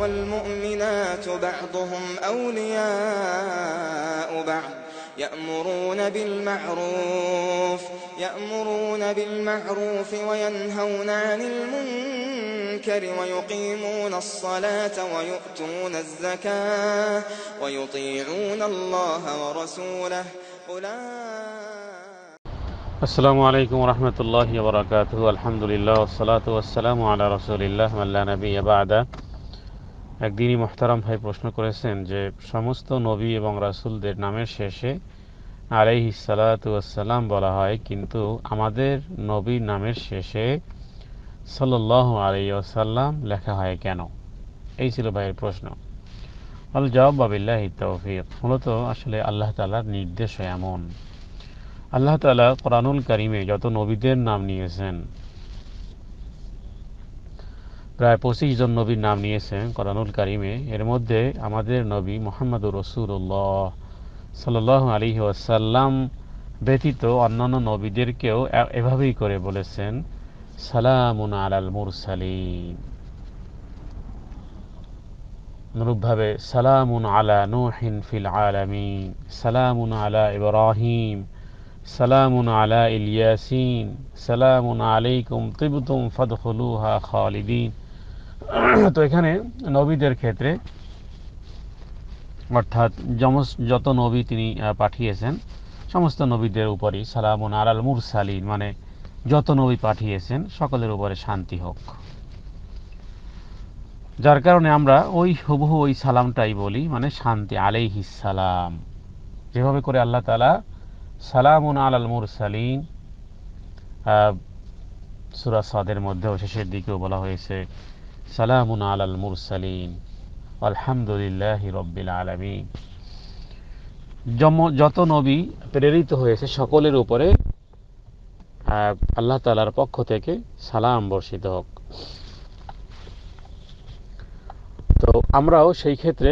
والمؤمنات بعضهم أولياء بعض يأمرون بالمعروف يأمرون بالمعروف وينهون عن المنكر ويقيمون الصلاة ويؤتون الزكاة ويطيعون الله ورسوله أولئك السلام عليكم ورحمة الله وبركاته الحمد لله والصلاة والسلام على رسول الله من لا نبي بعده একদিনই মোহতারাম ভাই প্রশ্ন করেছেন যে সমস্ত নবী এবং রাসুলদের নামের শেষে আলাইহি সালাতাম বলা হয় কিন্তু আমাদের নবীর নামের শেষে সাল্লাহ আলাই ওসাল্লাম লেখা হয় কেন এই ছিল ভাইয়ের প্রশ্ন আল জবাব বাবিল্লাহি তৌফিক মূলত আসলে আল্লাহ তালার নির্দেশ এমন আল্লাহ তালা কোরআনুল করিমে যত নবীদের নাম নিয়েছেন প্রায় পঁচিশ জন নবীর নাম নিয়েছেন করানুল কারিমে এর মধ্যে আমাদের নবী মোহাম্মদ রসুল্লাহ সাল্লাহ আলী ওয়াসাল্লাম ব্যতীত অন্যান্য নবীদেরকেও এভাবেই করে বলেছেন সালামুন আলাল মুরসালিম অনুরূপভাবে সালামুন আলা নুহিন ফিল আলামিন সালামুন আলা ইব্রাহিম সালামুন আলা ইলিয়াসিন সালামুন আলাইকুম ফদ ফাদখুলুহা খালিদিন তো এখানে নবীদের ক্ষেত্রে অর্থাৎ যমস যত নবী তিনি পাঠিয়েছেন সমস্ত নবীদের উপরই সালামুন আর আল মুরসালিন মানে যত নবী পাঠিয়েছেন সকলের উপরে শান্তি হোক যার কারণে আমরা ওই হবু ওই সালামটাই বলি মানে শান্তি আলাইহিস সালাম যেভাবে করে আল্লাহ তালা সালামুন আল আল মুরসালিন সুরা সাদের মধ্যেও শেষের দিকেও বলা হয়েছে সালাম আলাল সালিম আলহামদুলিল্লাহ রব্বিল আলমী যত নবী প্রেরিত হয়েছে সকলের উপরে আল্লাহ তালার পক্ষ থেকে সালাম বর্ষিত হোক তো আমরাও সেই ক্ষেত্রে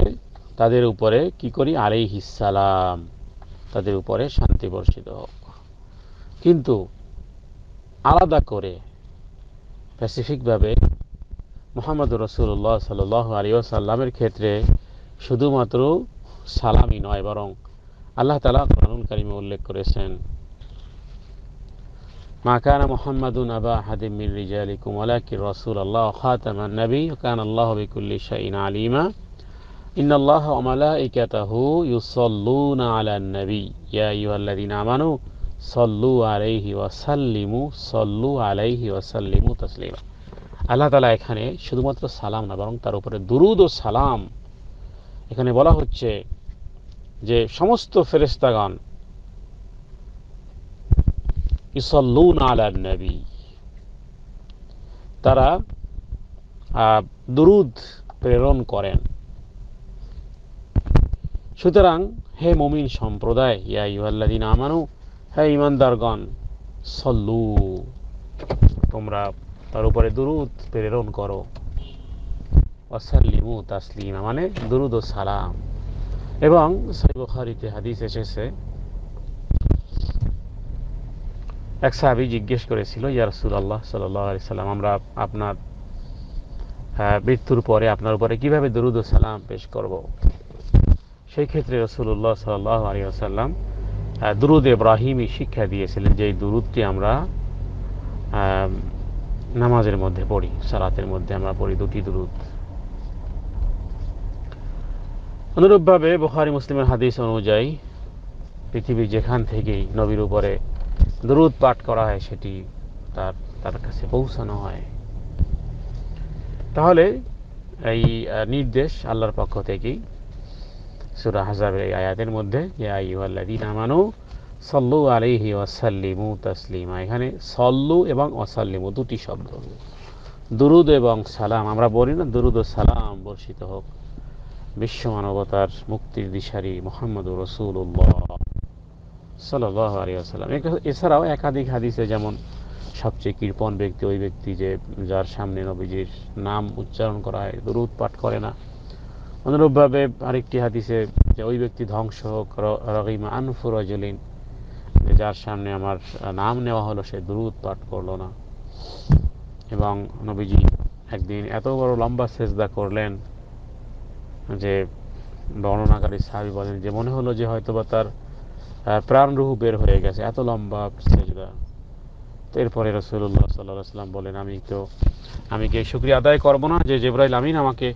তাদের উপরে কি করি আলাই হিসালাম তাদের উপরে শান্তি বর্ষিত হোক কিন্তু আলাদা করে স্পেসিফিকভাবে محمد رسول الله صلى الله عليه وسلم الكتر شدو مترو سلامي نوائي برون الله تعالى قرآن الكريم أولئك كريسين ما كان محمد أبا أحد من رجالكم ولكن رسول الله خاتم النبي وكان الله بكل شيء عليما إن الله وملائكته يصلون على النبي يا أيها الذين آمنوا صلوا عليه وسلموا صلوا عليه وسلموا تسليما আল্লাহ তালা এখানে শুধুমাত্র সালাম না বরং তার উপরে দুরুদ ও সালাম এখানে বলা হচ্ছে যে সমস্ত ফেরেস্তাগান ইসল্লুন আলার নবী তারা দুরুদ প্রেরণ করেন সুতরাং হে মমিন সম্প্রদায় ইয়া ইউল্লাদিন আমানু হে ইমানদারগণ সল্লু তোমরা তার উপরে দুরুদ প্রেরণ করো ওয়াসাল্লিমু তাসলিমা মানে দুরুদ ও সালাম এবং সাইবখারিতে হাদিস এসেছে এক সাহাবি জিজ্ঞেস করেছিল ইয়ারসুল আল্লাহ সাল্লি সাল্লাম আমরা আপনার হ্যাঁ, মৃত্যুর পরে আপনার উপরে কিভাবে দরুদ ও সালাম পেশ করব সেই ক্ষেত্রে রসুল্লাহ সাল্লাহ আলী আসাল্লাম দুরুদ ইব্রাহিমই শিক্ষা দিয়েছিলেন যে এই দুরুদটি আমরা নামাজের মধ্যে পড়ি সালাতের মধ্যে আমরা পড়ি দুটি দূরত অনুরূপভাবে বোহারি মুসলিমের হাদিস অনুযায়ী পৃথিবীর যেখান থেকেই নবীর উপরে দূরত পাঠ করা হয় সেটি তার তার কাছে পৌঁছানো হয় তাহলে এই নির্দেশ আল্লাহর পক্ষ থেকেই সুরা হাজাবের এই আয়াতের মধ্যে যে আই আল্লাহ দিন আমানু সল্লু আলিহি অসাল্লিমু তাসলিমা এখানে সল্লু এবং অসাল্লিমু দুটি শব্দ দুরুদ এবং সালাম আমরা বলি না দুরুদ ও সালাম বর্ষিত হোক বিশ্ব মানবতার মুক্তির দিশারি মোহাম্মদ রসুল সাল্লাহ আলী আসাল্লাম এছাড়াও একাধিক হাদিসে যেমন সবচেয়ে কৃপণ ব্যক্তি ওই ব্যক্তি যে যার সামনে নবীজির নাম উচ্চারণ করা হয় দুরুদ পাঠ করে না অনুরূপভাবে আরেকটি হাদিসে যে ওই ব্যক্তি ধ্বংস হোক রহিম আনফুর যার সামনে আমার নাম নেওয়া হলো সে দ্রুত পাঠ করলো না এবং নবীজি একদিন এত বড় লম্বা সেজদা করলেন যে বর্ণনাকারী সাহাবি বলেন যে মনে হলো যে হয়তোবা তার প্রাণরুহু বের হয়ে গেছে এত লম্বা সেজদা এরপরে রসুল্লাহ সাল্লাহ সাল্লাম বলেন আমি তো আমি কি শুক্রিয়া আদায় করবো না যে জেব্রাইল আমিন আমাকে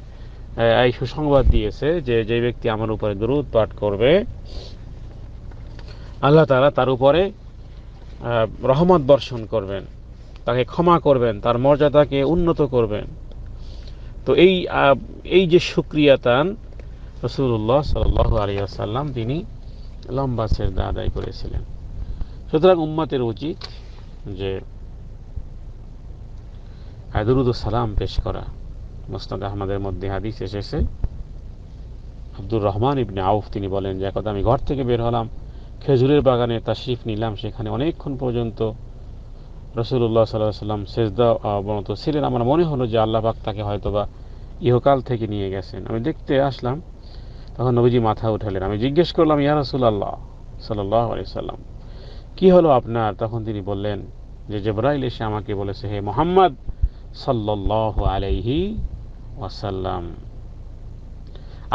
এই সুসংবাদ দিয়েছে যে যে ব্যক্তি আমার উপরে দরুদ পাঠ করবে আল্লাহ তালা তার উপরে রহমত বর্ষণ করবেন তাকে ক্ষমা করবেন তার মর্যাদাকে উন্নত করবেন তো এই এই যে সুক্রিয়াতান রসুল্লাহ সাল আলী আসাল্লাম তিনি লম্বা সেরদা আদায় করেছিলেন সুতরাং উম্মাতের উচিত যে হায়দরুদ সালাম পেশ করা মোস্তাদ আহমদের মধ্যে হাদিস এসেছে আব্দুর রহমান ইবনে আউফ তিনি বলেন যে একদা আমি ঘর থেকে বের হলাম খেজুরের বাগানে তাশরিফ নিলাম সেখানে অনেকক্ষণ পর্যন্ত রসুল্লাহ সাল্লাহ সাল্লাম সেজদা অবনত ছিলেন আমার মনে হলো যে আল্লাহ পাক তাকে হয়তোবা ইহকাল থেকে নিয়ে গেছেন আমি দেখতে আসলাম তখন নবীজি মাথা উঠালেন আমি জিজ্ঞেস করলাম ইয়া রসুল্লাহ সাল্লাহ আলি সাল্লাম কী হলো আপনার তখন তিনি বললেন যে জেবরাইল এসে আমাকে বলেছে হে মোহাম্মদ সাল্লাহ আলাইহি ওয়াসাল্লাম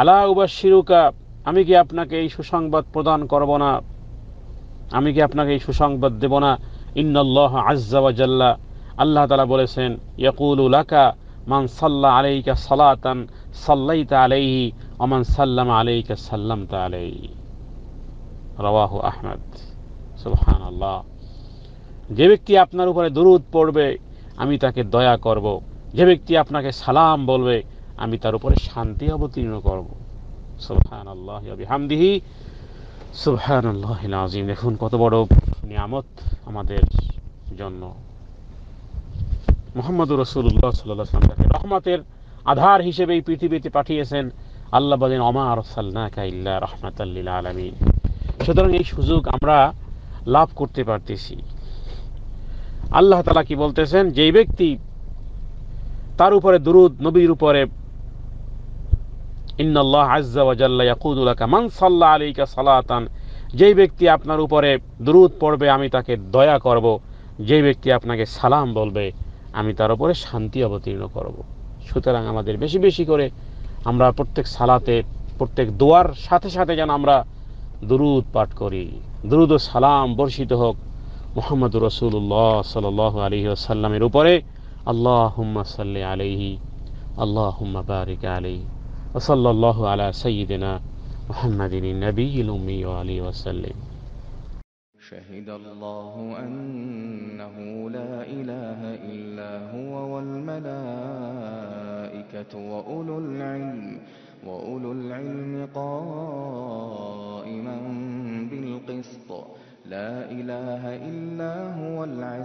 আলা উবাসিরুকা আমি কি আপনাকে এই সুসংবাদ প্রদান করব না আমি কি আপনাকে এই সুসংবাদ দেব না ইন্নল্লাহ আজ্জাওয়াজাল্লা আল্লাহ তালা বলেছেন ইয়াকুল উলাকা মান সাল্লা আলাইকা সালাতান সাল্লাইতা আলাইহি অমান সাল্লাম আলাইকা সাল্লাম তা আলাই রওয়াহু আহমদ সুবহান আল্লাহ যে ব্যক্তি আপনার উপরে দরুদ পড়বে আমি তাকে দয়া করব। যে ব্যক্তি আপনাকে সালাম বলবে আমি তার উপরে শান্তি অবতীর্ণ করব সুবহান আল্লাহ হামদিহি সুবহানুল্লাহ আজিম দেখুন কত বড় নিয়ামত আমাদের জন্য মোহাম্মদ রসুল্লাহ সাল্লাহ রহমতের আধার হিসেবে এই পৃথিবীতে পাঠিয়েছেন আল্লাহ বলেন অমার সাল্লা ইল্লা রহমাতাল্লিল আলমী সুতরাং এই সুযোগ আমরা লাভ করতে পারতেছি আল্লাহ তালা কি বলতেছেন যেই ব্যক্তি তার উপরে দুরুদ নবীর উপরে ইন্নাল্লাহ আজ্জাওয়াজাল্লা ইয়াকুদুলাকা মান সাল্লা আলাইকা সালাতান যেই ব্যক্তি আপনার উপরে দ্রুত পড়বে আমি তাকে দয়া করব যেই ব্যক্তি আপনাকে সালাম বলবে আমি তার উপরে শান্তি অবতীর্ণ করব। সুতরাং আমাদের বেশি বেশি করে আমরা প্রত্যেক সালাতে প্রত্যেক দোয়ার সাথে সাথে যেন আমরা দুরুদ পাঠ করি দুরুদ সালাম বর্ষিত হোক মোহাম্মদ রসুল্লাহ সাল আলহি আসাল্লামের উপরে আল্লাহ সাল্লি আলহি আল্লাহ বারিক আলহি وصلى الله على سيدنا محمد النبي الأمي وعليه وسلم شهد الله أنه لا إله إلا هو والملائكة وأولو العلم وأولو العلم قائما بالقسط لا إله إلا هو